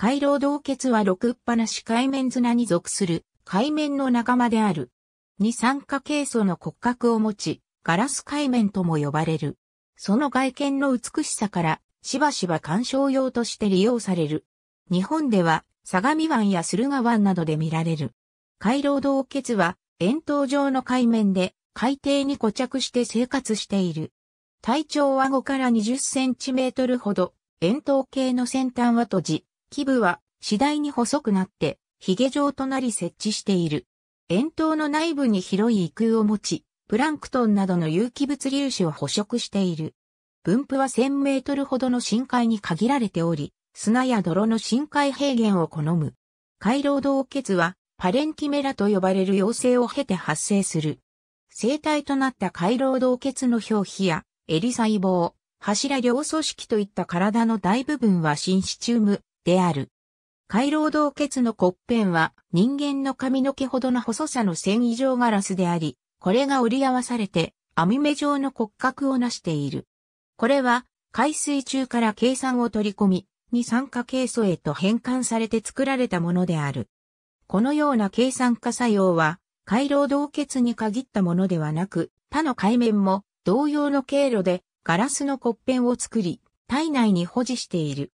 回廊洞穴は六っ放し海面綱に属する海面の仲間である。二酸化ケイ素の骨格を持ち、ガラス海面とも呼ばれる。その外見の美しさから、しばしば鑑賞用として利用される。日本では、相模湾や駿河湾などで見られる。回廊洞穴は、円筒状の海面で、海底に固着して生活している。体長は5から20センチメートルほど、円筒形の先端は閉じ、基部は次第に細くなって、髭状となり設置している。円筒の内部に広い異空を持ち、プランクトンなどの有機物粒子を捕食している。分布は1000メートルほどの深海に限られており、砂や泥の深海平原を好む。回廊洞穴はパレンキメラと呼ばれる妖精を経て発生する。生体となった回廊洞穴の表皮や、襟細胞、柱両組織といった体の大部分は新シチウム、である。回廊洞穴の骨片は人間の髪の毛ほどの細さの繊維状ガラスであり、これが折り合わされて網目状の骨格を成している。これは海水中から計算を取り込み、二酸化ケイ素へと変換されて作られたものである。このような計算化作用は、回廊洞結に限ったものではなく、他の海面も同様の経路でガラスの骨片を作り、体内に保持している。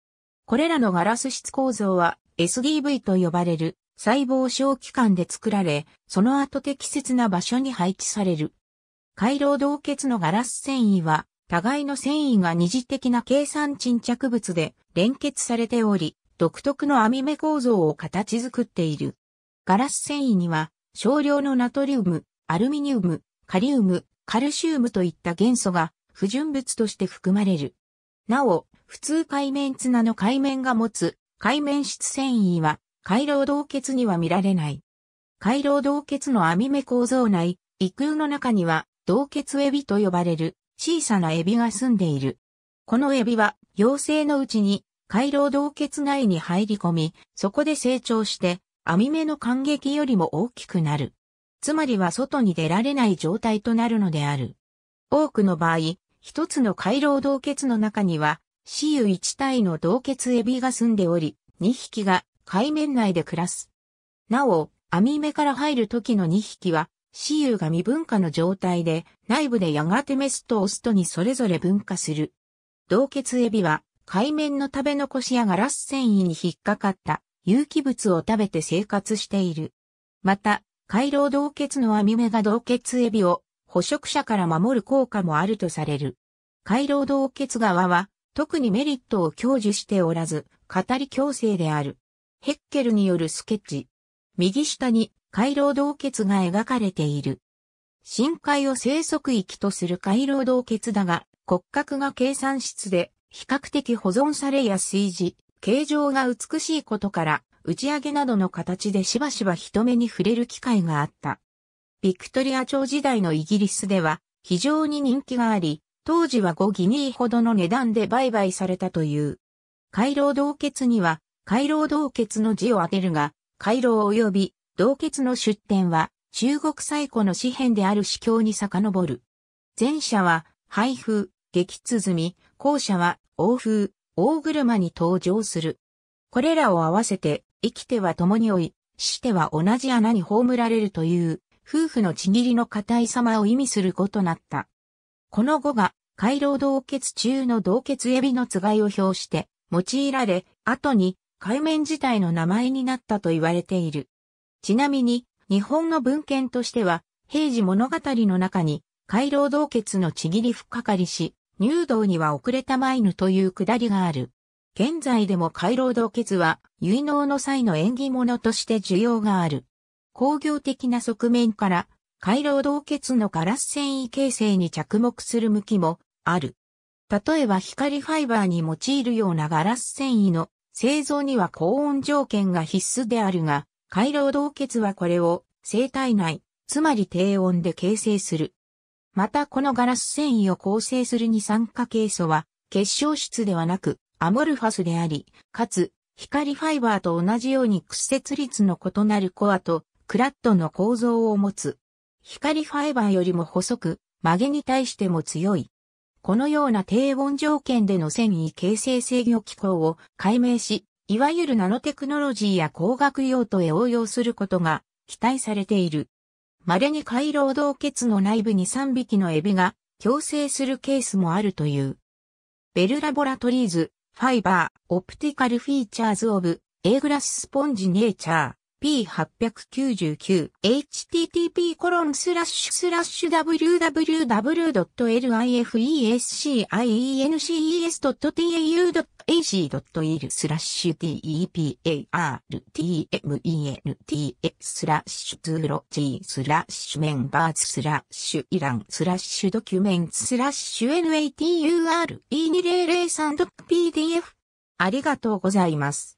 これらのガラス質構造は SDV と呼ばれる細胞小器官で作られ、その後適切な場所に配置される。回路同結のガラス繊維は、互いの繊維が二次的な計算沈着物で連結されており、独特の網目構造を形作っている。ガラス繊維には少量のナトリウム、アルミニウム、カリウム、カルシウムといった元素が不純物として含まれる。なお、普通海面綱の海面が持つ海面質繊維は回廊洞結には見られない。回廊洞結の網目構造内、異空の中には洞結エビと呼ばれる小さなエビが住んでいる。このエビは妖精のうちに回廊洞結内に入り込み、そこで成長して網目の感激よりも大きくなる。つまりは外に出られない状態となるのである。多くの場合、一つの回廊洞結の中には死ゆ一体の同血エビが住んでおり、2匹が海面内で暮らす。なお、網目から入る時の2匹は、死ゆが未分化の状態で、内部でやがてメスとオスとにそれぞれ分化する。同血エビは、海面の食べ残しやガラス繊維に引っかかった有機物を食べて生活している。また、回廊同血の網目が同血エビを捕食者から守る効果もあるとされる。回廊同血側は特にメリットを享受しておらず、語り強制である。ヘッケルによるスケッチ。右下に回廊洞穴が描かれている。深海を生息域とする回廊洞穴だが、骨格が計算室で比較的保存されやい事、形状が美しいことから、打ち上げなどの形でしばしば人目に触れる機会があった。ビクトリア朝時代のイギリスでは非常に人気があり、当時は5ギニーほどの値段で売買されたという。回廊洞穴には、回廊洞穴の字を当てるが、回廊及び洞穴の出典は、中国最古の紙幣である詩教に遡る。前者は、配布、激鼓、後者は、王風、大車に登場する。これらを合わせて、生きては共に追い、死ては同じ穴に葬られるという、夫婦のちぎりの固い様を意味することなった。この語が、回廊洞穴中の洞穴エビのつがいを表して、用いられ、後に、海面自体の名前になったと言われている。ちなみに、日本の文献としては、平時物語の中に、回廊洞穴のちぎりふっかかりし、入道には遅れたマイヌというくだりがある。現在でも回廊洞穴は、結納の際の縁起物として需要がある。工業的な側面から、回路洞結のガラス繊維形成に着目する向きもある。例えば光ファイバーに用いるようなガラス繊維の製造には高温条件が必須であるが、回路洞結はこれを生体内、つまり低温で形成する。またこのガラス繊維を構成する二酸化ケイ素は結晶質ではなくアモルファスであり、かつ光ファイバーと同じように屈折率の異なるコアとクラッドの構造を持つ。光ファイバーよりも細く、曲げに対しても強い。このような低温条件での繊維形成制御機構を解明し、いわゆるナノテクノロジーや工学用途へ応用することが期待されている。稀に回廊洞結の内部に3匹のエビが共生するケースもあるという。ベルラボラトリーズ、ファイバー、オプティカルフィーチャーズオブ、エーグラススポンジネーチャー。P899 http コロンスラッシュスラッシュ www.lifesciences.tau.ac.il スラッシュ departments スラッシュ通路 g スラッシュメンバーズスラッシュイランスラッシュドキュメントスラッシュ nature2003.pdf ありがとうございます。